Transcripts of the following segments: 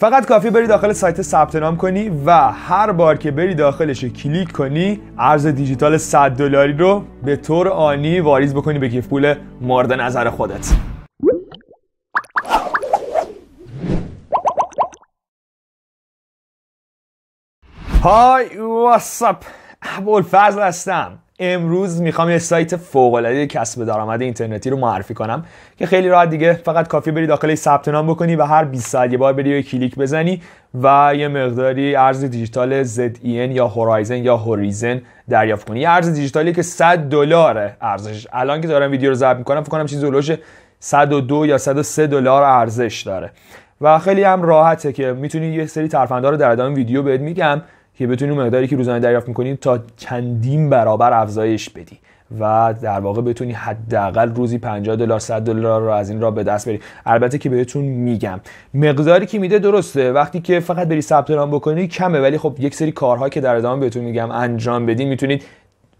فقط کافی بری داخل سایت ثبت نام کنی و هر بار که بری داخلش کلیک کنی ارز دیجیتال 100 دلاری رو به طور آنی واریز بکنی به کیف پول مورد نظر خودت های واتساپ ابوالفضل هستم امروز میخوام یه سایت فوق العاده کسب درآمد اینترنتی رو معرفی کنم که خیلی راحت دیگه فقط کافی بری داخل ثبت نام بکنی و هر 20 ساعت یه بار بری یه کلیک بزنی و یه مقداری ارز دیجیتال ZEN یا هورایزن یا هوریزن دریافت کنی یه ارز دیجیتالی که 100 دلار ارزش الان که دارم ویدیو رو ضبط میکنم فکر کنم چیزی هولوش 102 یا 103 دلار ارزش داره و خیلی هم راحته که میتونی یه سری ترفندها رو در ادامه ویدیو بهت میگم که بتونی اون مقداری که روزانه دریافت میکنی تا چندین برابر افزایش بدی و در واقع بتونی حداقل روزی 50 دلار 100 دلار رو از این را به دست بری البته که بهتون میگم مقداری که میده درسته وقتی که فقط بری ثبت نام بکنی کمه ولی خب یک سری کارها که در ادامه بهتون میگم انجام بدین میتونید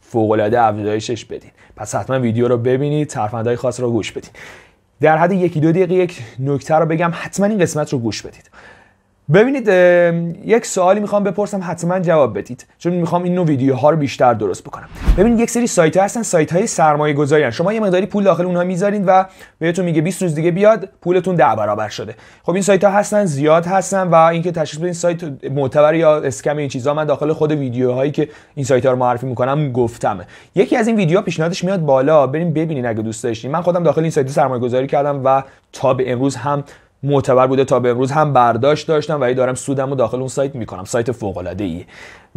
فوق العاده افزایشش بدین پس حتما ویدیو رو ببینید ترفندهای خاص رو گوش بدین در حد یکی دو دقیقه یک نکته رو بگم حتما این قسمت رو گوش بدید ببینید یک سوالی میخوام بپرسم حتما جواب بدید چون میخوام این نوع ویدیوها رو بیشتر درست بکنم ببینید یک سری سایت ها هستن سایت های سرمایه گذاری شما یه مقداری پول داخل اونها میذارید و بهتون میگه 20 روز دیگه بیاد پولتون ده برابر شده خب این سایت ها هستن زیاد هستن و اینکه تشخیص این سایت معتبر یا اسکم این چیزا من داخل خود ویدیوهایی که این سایت ها رو معرفی میکنم گفتم یکی از این ویدیوها پیشنهادش میاد بالا بریم ببینید اگه دوست داشتین من خودم داخل این سایت سرمایه کردم و تا به امروز هم معتبر بوده تا به امروز هم برداشت داشتم و دارم سودم رو داخل اون سایت میکنم سایت فوق العاده ای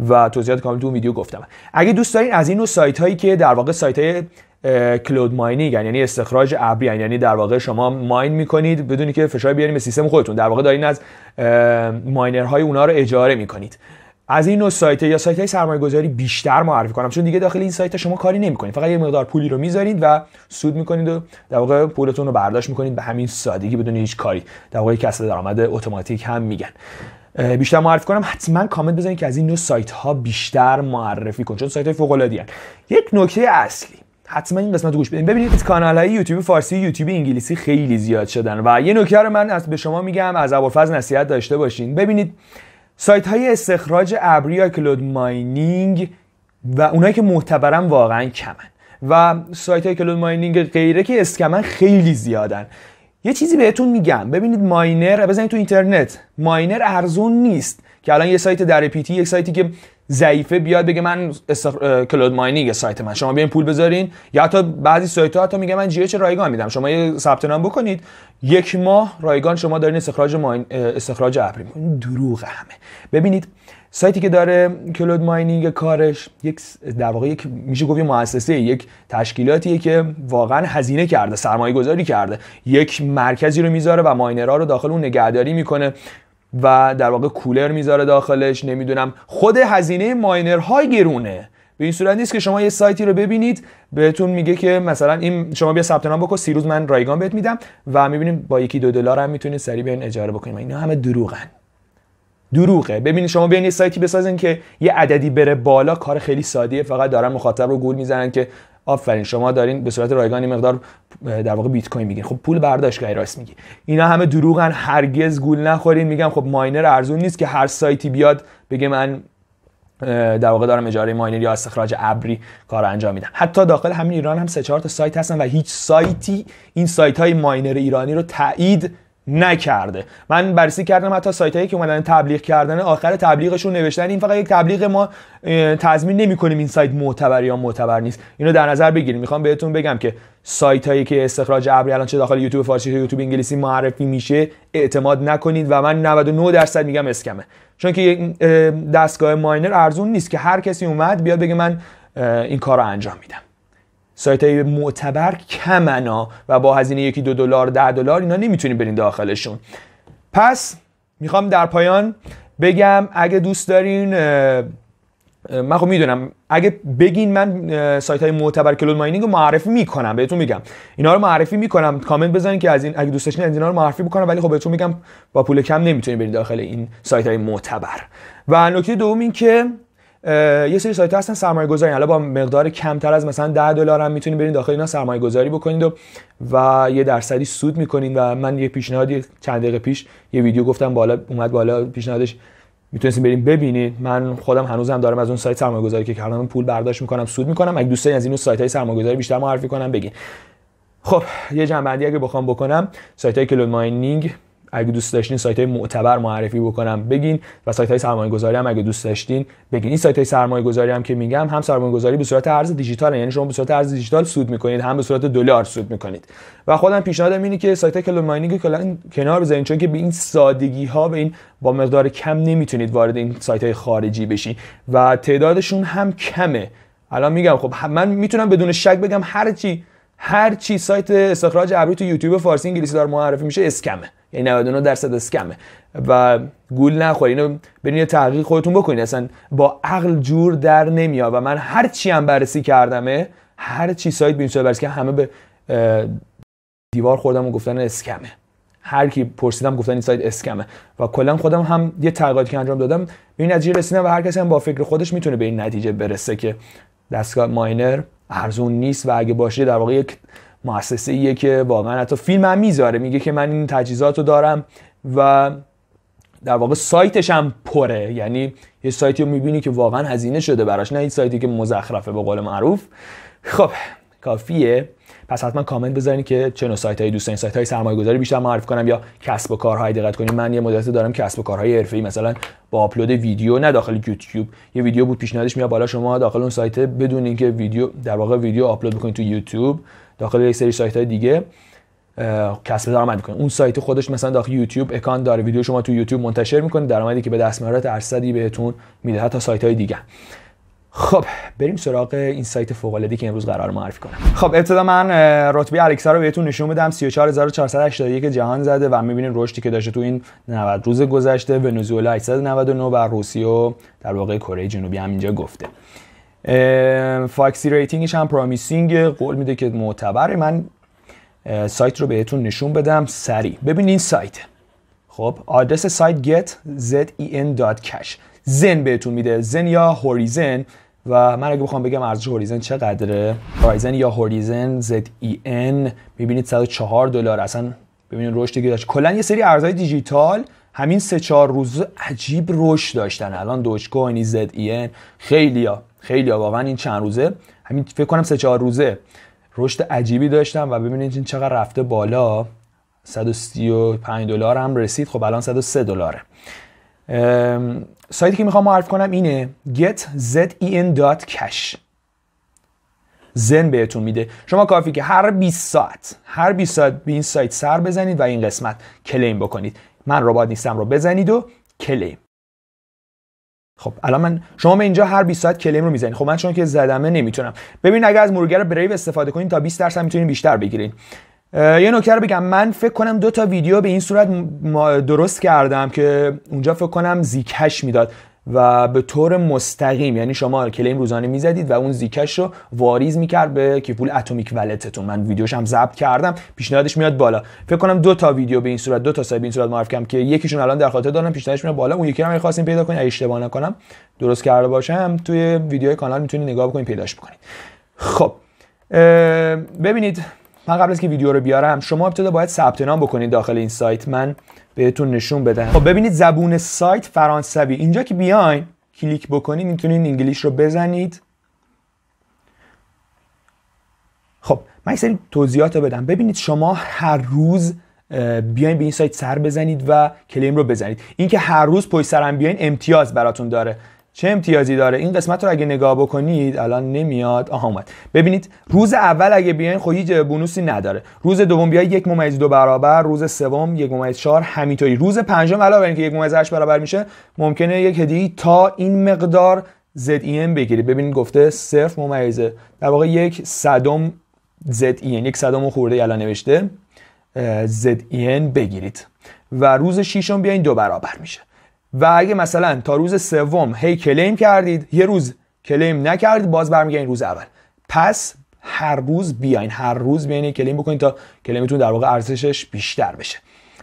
و توضیحات کامل تو اون ویدیو گفتم اگه دوست دارین از این نوع سایت هایی که در واقع سایت های کلود ماینینگ یعنی استخراج ابری یعنی, یعنی در واقع شما ماین میکنید بدونی که فشار بیارین به سیستم خودتون در واقع دارین از ماینر های اونها رو اجاره میکنید از این نوع سایت یا سایت های سرمایه گذاری بیشتر معرفی کنم چون دیگه داخل این سایت شما کاری نمیکنید فقط یه مقدار پولی رو میذارید و سود میکنید و در واقع پولتون رو برداشت میکنید به همین سادگی بدون هیچ کاری در واقع کسب درآمد اتوماتیک هم میگن بیشتر معرفی کنم حتما کامنت بزنید که از این نوع سایت ها بیشتر معرفی کن چون سایت های فوق العاده یک نکته اصلی حتما این قسمت رو گوش بدین ببینید کانال های یوتیوب فارسی یوتیوب انگلیسی خیلی زیاد شدن و یه نکته رو من از به شما میگم از ابوالفضل نصیحت داشته باشین ببینید سایت های استخراج ابری یا کلود ماینینگ و اونایی که معتبرن واقعا کمن و سایت های کلود ماینینگ غیره که اسکمن خیلی زیادن یه چیزی بهتون میگم ببینید ماینر بزنید تو اینترنت ماینر ارزون نیست که الان یه سایت در پیتی یک سایتی که ضعیفه بیاد بگه من استخ... کلود ماینینگ سایت من شما بیاین پول بذارین یا حتی بعضی سایت ها حتی میگه من چه رایگان میدم شما یه ثبت نام بکنید یک ماه رایگان شما دارین استخراج ماین... استخراج دروغ همه ببینید سایتی که داره کلود ماینینگ کارش یک در واقع یک میشه گفت مؤسسه یک تشکیلاتیه که واقعا هزینه کرده سرمایه گذاری کرده یک مرکزی رو میذاره و ماینرها رو داخل اون نگهداری میکنه و در واقع کولر میذاره داخلش نمیدونم خود هزینه های گرونه به این صورت نیست که شما یه سایتی رو ببینید بهتون میگه که مثلا این شما بیا ثبت نام بکن سی روز من رایگان بهت میدم و میبینیم با یکی دو دلار هم میتونید سری به این اجاره بکنیم اینا همه دروغن دروغه ببینید شما بیاین یه سایتی بسازین که یه عددی بره بالا کار خیلی سادیه فقط دارن مخاطب رو گول میزنن که آفرین شما دارین به صورت رایگانی مقدار در واقع بیت کوین میگین خب پول برداشت گای راست میگی اینا همه دروغن هرگز گول نخورین میگم خب ماینر ارزون نیست که هر سایتی بیاد بگه من در واقع دارم اجاره ماینر یا استخراج ابری کار انجام میدم حتی داخل همین ایران هم سه چهار تا سایت هستن و هیچ سایتی این سایت های ماینر ایرانی رو تایید نکرده من بررسی کردم حتی سایت هایی که اومدن تبلیغ کردن آخر تبلیغشون نوشتن این فقط یک تبلیغ ما تضمین نمی کنیم این سایت معتبر یا معتبر نیست اینو در نظر بگیریم میخوام بهتون بگم که سایت هایی که استخراج ابری الان چه داخل یوتیوب فارسی چه یوتیوب انگلیسی معرفی میشه اعتماد نکنید و من 99 درصد میگم اسکمه چون که دستگاه ماینر ارزون نیست که هر کسی اومد بیاد بگه من این کار رو انجام میدم سایت های معتبر کمنا و با هزینه یکی دو دلار ده دلار اینا نمیتونین برین داخلشون پس میخوام در پایان بگم اگه دوست دارین من خب میدونم اگه بگین من سایت های معتبر کلود ماینینگ رو معرفی میکنم بهتون میگم اینا رو معرفی میکنم کامنت بزنین که از این اگه دوست داشتین از اینا رو معرفی بکنم ولی خب بهتون میگم با پول کم نمیتونین برین داخل این سایت های معتبر و نکته دوم این که یه سری سایت هستن سرمایه گذاری حالا با مقدار کمتر از مثلا 10 دلار هم میتونید برین داخل اینا سرمایه گذاری بکنید و و یه درصدی سود میکنین و من یه پیشنهادی چند دقیقه پیش یه ویدیو گفتم بالا اومد بالا پیشنهادش میتونستین برید ببینید من خودم هنوزم دارم از اون سایت سرمایه گذاری که کردم پول برداشت میکنم سود میکنم اگه دوست از این سایت های سرمایه گذاری بیشتر معرفی کنم بگین خب یه جنبندی اگه بخوام بکنم سایت های کلود ماینینگ اگه دوست داشتین سایت های معتبر معرفی بکنم بگین و سایت های سرمایه گذاری هم اگه دوست داشتین بگین این سایت های سرمایه گذاری هم که میگم هم سرمایه گذاری به صورت ارز دیجیتال یعنی شما به صورت ارز دیجیتال سود میکنید هم به صورت دلار سود میکنید و خودم پیشنهادم اینه که سایت کلون ماینینگ کلا کنار بزنین چون که به این سادگی ها به این با مقدار کم نمیتونید وارد این سایت های خارجی بشی و تعدادشون هم کمه الان میگم خب من میتونم بدون شک بگم هر چی هر چی سایت استخراج ابری تو یوتیوب فارسی انگلیسی دار معرفی میشه اسکمه یعنی 99 درصد اسکمه و گول نخورین اینو برین تحقیق خودتون بکنین اصلا با عقل جور در نمیاد و من هر چی هم بررسی کردمه هر چی سایت بین بررسی که همه به دیوار خوردم و گفتن اسکمه هر کی پرسیدم گفتن این سایت اسکمه و کلا خودم هم یه تحقیقاتی که انجام دادم به این نتیجه رسیدم و هر کسی هم با فکر خودش میتونه به این نتیجه برسه که دستگاه ماینر ارزون نیست و اگه باشه در واقع یک مؤسسه ایه که واقعا حتی فیلم هم میذاره میگه که من این تجهیزات رو دارم و در واقع سایتش هم پره یعنی یه سایتی رو میبینی که واقعا هزینه شده براش نه این سایتی که مزخرفه به قول معروف خب کافیه پس حتما کامنت بذارین که چه نوع سایتایی دوست دارین سایت های سرمایه گذاری بیشتر معرفی کنم یا کسب و کارهای دقت کنیم من یه مدت دارم کسب و کارهای حرفه‌ای مثلا با آپلود ویدیو نه داخل یوتیوب یه ویدیو بود پیشنهادش میاد بالا شما داخل اون سایت بدونین که ویدیو در واقع ویدیو آپلود بکنید تو یوتیوب داخل یک سری سایت های دیگه کسب درآمد میکنه اون سایت خودش مثلا داخل یوتیوب اکان داره ویدیو شما تو یوتیوب منتشر میکنه درآمدی که به دست میاره درصدی بهتون میده حتی سایت های دیگه خب بریم سراغ این سایت فوق العاده که امروز قرار معرفی کنم خب ابتدا من رتبه الکسا رو بهتون نشون بدم 34481 جهان زده و میبینید رشدی که داشته تو این 90 روز گذشته ونزوئلا 899 و روسیه و در واقع کره جنوبی هم اینجا گفته فاکسی ریتینگش هم پرامیسینگ قول میده که معتبره من سایت رو بهتون نشون بدم سریع ببین این سایت خب آدرس سایت get zen.cash زن بهتون میده زن یا هوریزن و من اگه بخوام بگم ارزش هوریزن چقدره هوریزن یا هوریزن ZEN میبینید 104 دلار اصلا ببینید رشد دیگه داشت کلا یه سری ارزهای دیجیتال همین سه چهار روز عجیب رشد داشتن الان دوج کوین زد این خیلی واقعا این چند روزه همین فکر کنم سه چهار روزه رشد عجیبی داشتم و ببینید این چقدر رفته بالا 135 دلار هم رسید خب الان 103 دلاره سایتی که میخوام معرف کنم اینه getzen.cash زن بهتون میده شما کافی که هر 20 ساعت هر 20 ساعت به این سایت سر بزنید و این قسمت کلیم بکنید من ربات نیستم رو بزنید و کلیم خب الان من شما به اینجا هر 20 ساعت کلیم رو میزنید خب من چون که زدمه نمیتونم ببین اگر از مرورگر بریو استفاده کنین تا 20 درصد میتونین بیشتر بگیرید یه نکته رو بگم من فکر کنم دو تا ویدیو به این صورت درست کردم که اونجا فکر کنم زیکش میداد و به طور مستقیم یعنی شما کلیم روزانه میزدید و اون زیکش رو واریز میکرد به کیف پول اتمیک ولتتون من ویدیوش هم ضبط کردم پیشنهادش میاد بالا فکر کنم دو تا ویدیو به این صورت دو تا سایب به این صورت معرفی کردم که یکیشون الان در خاطر دارم پیشنهادش میاد بالا اون یکی رو خواستیم پیدا کنید اشتباه نکنم درست کرده باشم توی ویدیو کانال میتونید نگاه بکنید پیداش بکنید خب ببینید من قبل از که ویدیو رو بیارم شما ابتدا باید ثبت نام بکنید داخل این سایت من بهتون نشون بدم. خب ببینید زبون سایت فرانسوی اینجا که بیاین کلیک بکنید میتونید انگلیش رو بزنید خب من سری توضیحات رو بدم ببینید شما هر روز بیاین به این سایت سر بزنید و کلیم رو بزنید اینکه هر روز پشت سر بیاین امتیاز براتون داره چه امتیازی داره این قسمت رو اگه نگاه بکنید الان نمیاد آها اومد ببینید روز اول اگه بیاین خب هیچ بونوسی نداره روز دوم بیاید یک ممیز دو برابر روز سوم یک ممیز چهار همینطوری روز پنجم علاوه بر اینکه یک ممیز برابر میشه ممکنه یک هدیه تا این مقدار ام e بگیرید ببینید گفته صرف ممیزه در واقع یک صدم این e یک صدم خورده الان نوشته Zn e بگیرید و روز ششم بیاین دو برابر میشه و اگه مثلا تا روز سوم هی کلیم کردید یه روز کلیم نکردید باز برمیگردین روز اول پس هر روز بیاین هر روز بیاین کلیم بکنید تا کلیمتون در واقع ارزشش بیشتر بشه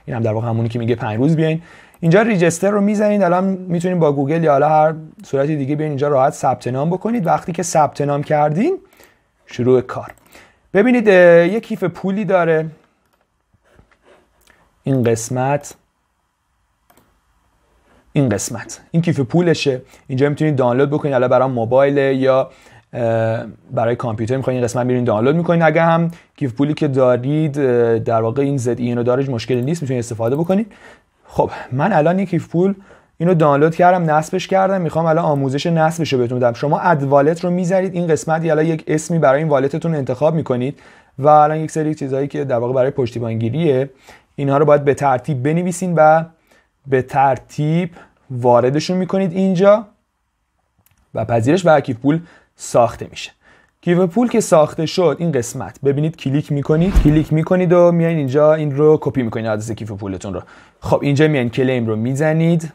این هم در واقع همونی که میگه پنج روز بیاین اینجا ریجستر رو میزنید الان میتونید با گوگل یا حالا هر صورتی دیگه بیاین اینجا راحت ثبت نام بکنید وقتی که ثبت نام کردین شروع کار ببینید یه کیف پولی داره این قسمت این قسمت این کیف پولشه اینجا میتونید دانلود بکنید حالا برای موبایل یا برای کامپیوتر میخواین این قسمت میرین دانلود میکنین اگه هم کیف پولی که دارید در واقع این زد اینو e دارش مشکلی نیست میتونید استفاده بکنید خب من الان یک کیف پول اینو دانلود کردم نصبش کردم میخوام الان آموزش نصبش رو بهتون بدم شما اد والت رو میذارید این قسمت یا یک اسمی برای این والتتون انتخاب میکنید و الان یک سری چیزایی که در واقع برای پشتیبانگیریه اینها رو باید به ترتیب بنویسین و به ترتیب واردشون میکنید اینجا و پذیرش و کیف پول ساخته میشه کیف پول که ساخته شد این قسمت ببینید کلیک میکنید کلیک میکنید و میایین اینجا این رو کپی میکنید آدرس کیف پولتون رو خب اینجا میایین کلیم رو میزنید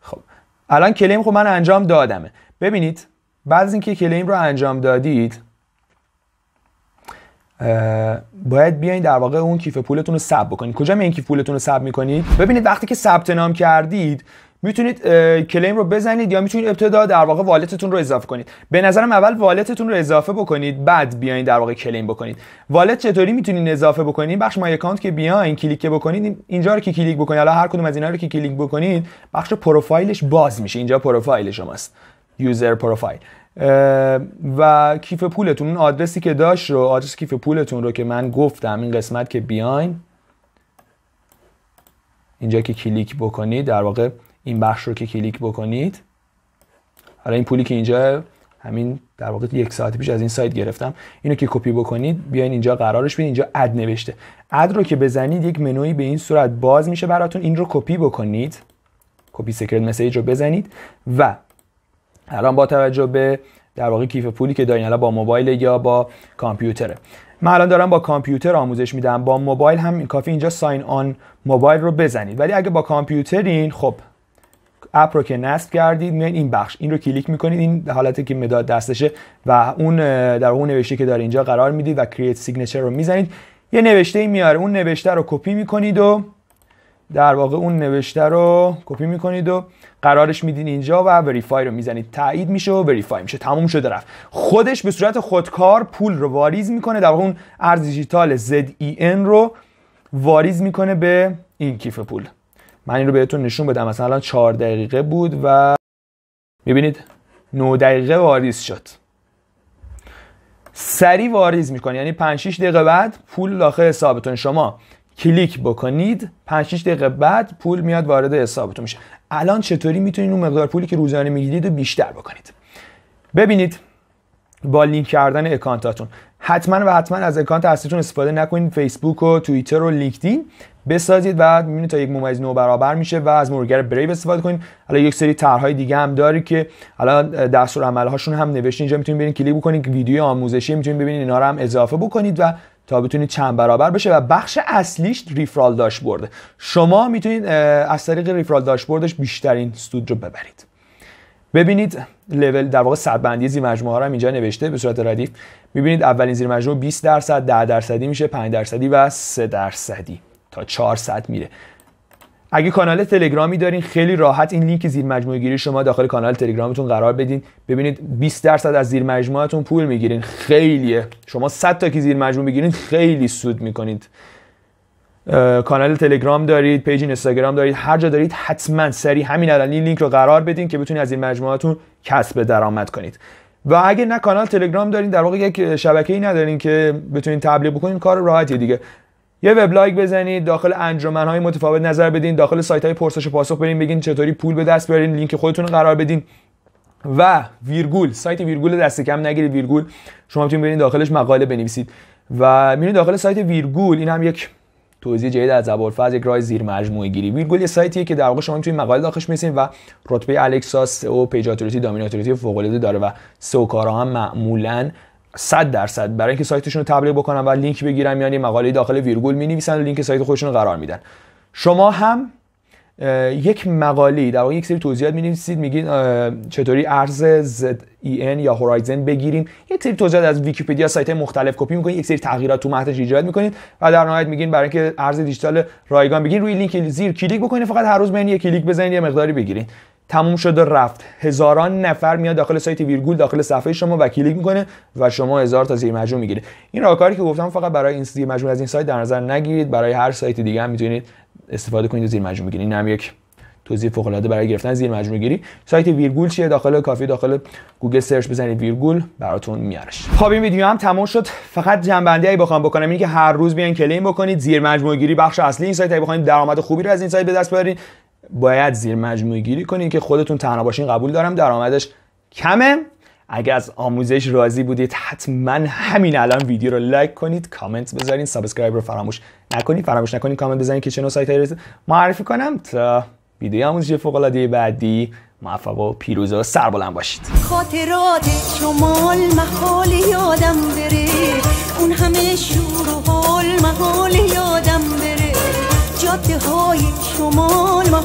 خب الان کلیم خب من انجام دادمه ببینید بعد از اینکه کلیم رو انجام دادید باید بیاین در واقع اون کیف پولتون رو ساب بکنید کجا این کیف پولتون رو ساب میکنید ببینید وقتی که ثبت نام کردید میتونید کلیم رو بزنید یا میتونید ابتدا در واقع والتتون رو اضافه کنید به نظرم اول والتتون رو اضافه بکنید بعد بیاین در واقع کلیم بکنید والت چطوری میتونید اضافه بکنید بخش مای اکانت که بیاین کلیک بکنید اینجا رو که کلیک بکنید حالا هر کدوم از اینا رو که کلیک بکنید بخش پروفایلش باز میشه اینجا پروفایل شماست یوزر پروفایل و کیف پولتون اون آدرسی که داشت رو آدرس کیف پولتون رو که من گفتم این قسمت که بیاین اینجا که کلیک بکنید در واقع این بخش رو که کلیک بکنید حالا این پولی که اینجا همین در واقع یک ساعت پیش از این سایت گرفتم اینو که کپی بکنید بیاین اینجا قرارش بدین اینجا اد نوشته اد رو که بزنید یک منوی به این صورت باز میشه براتون این رو کپی بکنید کپی سیکرت مسیج رو بزنید و الان با توجه به در واقع کیف پولی که دارین الان با موبایل یا با کامپیوتره من الان دارم با کامپیوتر آموزش میدم با موبایل هم کافی اینجا ساین آن موبایل رو بزنید ولی اگه با کامپیوترین خب اپ رو که نصب کردید میان این بخش این رو کلیک میکنید این حالت که مداد دستشه و اون در اون نوشته که داره اینجا قرار میدید و کریت سیگنچر رو میزنید یه نوشته ای میاره اون نوشته رو کپی میکنید و در واقع اون نوشته رو کپی میکنید و قرارش میدین اینجا و وریفای رو میزنید تایید میشه و وریفای میشه تموم شده رفت خودش به صورت خودکار پول رو واریز میکنه در واقع اون ارز دیجیتال ZEN رو واریز میکنه به این کیف پول من این رو بهتون نشون بدم مثلا الان 4 دقیقه بود و میبینید 9 دقیقه واریز شد سری واریز میکنه یعنی 5 6 دقیقه بعد پول داخل حسابتون شما کلیک بکنید 5 دقیقه بعد پول میاد وارد حسابتون میشه الان چطوری میتونید اون مقدار پولی که روزانه میگیرید رو بیشتر بکنید ببینید با لینک کردن اکانتاتون حتما و حتما از اکانت اصلیتون استفاده نکنید فیسبوک و توییتر و لینکدین بسازید و میبینید تا یک ممیز نو برابر میشه و از مرورگر بریو استفاده کنید حالا یک سری طرحهای دیگه هم داری که حالا دستور عمل هاشون هم نوشته اینجا میتونید ببینید کلیک بکنید ویدیو آموزشی میتونید ببینید اینا رو هم اضافه بکنید و تا بتونید چند برابر بشه و بخش اصلیش ریفرال برده شما میتونید از طریق ریفرال داشبوردش بیشترین سود رو ببرید ببینید لول در واقع صد بندی زیر مجموعه رو هم اینجا نوشته به صورت ردیف میبینید اولین زیر مجموعه 20 درصد 10 درصدی میشه 5 درصدی و 3 درصدی تا 400 میره اگه کانال تلگرامی دارین خیلی راحت این لینک زیر مجموعه گیری شما داخل کانال تلگرامتون قرار بدین ببینید 20 درصد از زیر مجموعتون پول میگیرین خیلیه شما 100 تا که زیر مجموعه میگیرین خیلی سود میکنید کانال تلگرام دارید پیج اینستاگرام دارید هر جا دارید حتما سری همین الان این لینک رو قرار بدین که بتونید از این مجموعاتون کسب درآمد کنید و اگه نه کانال تلگرام دارین در واقع یک شبکه‌ای ندارین که بتونین تبلیغ بکنین کار راحتی دیگه یه وبلاگ بزنید داخل های متفاوت نظر بدین داخل سایت های پرسش و پاسخ برین بگین چطوری پول به دست بیارین لینک خودتون رو قرار بدین و ویرگول سایت ویرگول دست کم نگیرید ویرگول شما میتونید برین داخلش مقاله بنویسید و میرین داخل سایت ویرگول این هم یک توضیح جدید از از یک رای زیر مجموعه گیری ویرگول یه سایتیه که در واقع شما توی مقاله داخلش میسین و رتبه e، الکساس، سئو پیج اتوریتی فوق العاده داره و سئو کارا هم معمولا 100 درصد برای اینکه سایتشون رو تبلیغ بکنن و لینک بگیرن یعنی مقاله داخل ویرگول نویسن و لینک سایت خودشون رو قرار میدن شما هم یک مقاله در واقع یک سری توضیحات می‌نویسید میگین چطوری ارز ZEN یا هورایزن بگیریم یک سری توضیحات از ویکی‌پدیا سایت مختلف کپی می‌کنید یک سری تغییرات تو متنش ایجاد می‌کنید و در نهایت میگین برای اینکه ارز دیجیتال رایگان بگیرین روی لینک زیر کلیک بکنید فقط هر روز بین یک کلیک بزنید یه مقداری بگیرید تموم شد و رفت هزاران نفر میاد داخل سایت ویرگول داخل صفحه شما و کلیک میکنه و شما هزار تا زیر مجموع میگیرید این راهکاری که گفتم فقط برای این زیر مجموع از این سایت در نظر نگیرید برای هر سایت دیگه هم میتونید استفاده کنید و زیر مجموع بگیرید این هم یک توضیح فوق العاده برای گرفتن زیر مجموع گیری سایت ویرگول چیه داخل کافی داخل گوگل سرچ بزنید ویرگول براتون میارش خب این ویدیو هم تموم شد فقط جنبندی ای بخوام بکنم اینکه که هر روز بیان کلیم بکنید زیر مجموع گیری بخش اصلی این سایت ای بخواید درآمد خوبی رو از این سایت به دست بیارید باید زیر مجموعه گیری کنین که خودتون تنها باشین قبول دارم درآمدش کمه اگر از آموزش راضی بودید حتما همین الان ویدیو رو لایک کنید کامنت بذارین سابسکرایب رو فراموش نکنید فراموش نکنید کامنت بذارین که چه نوع سایت معرفی کنم تا ویدیو آموزش فوق بعدی موفق و پیروز و سربلند باشید خاطرات شمال محال یادم بره اون همه شور و حال محال یادم بره جاده های شمال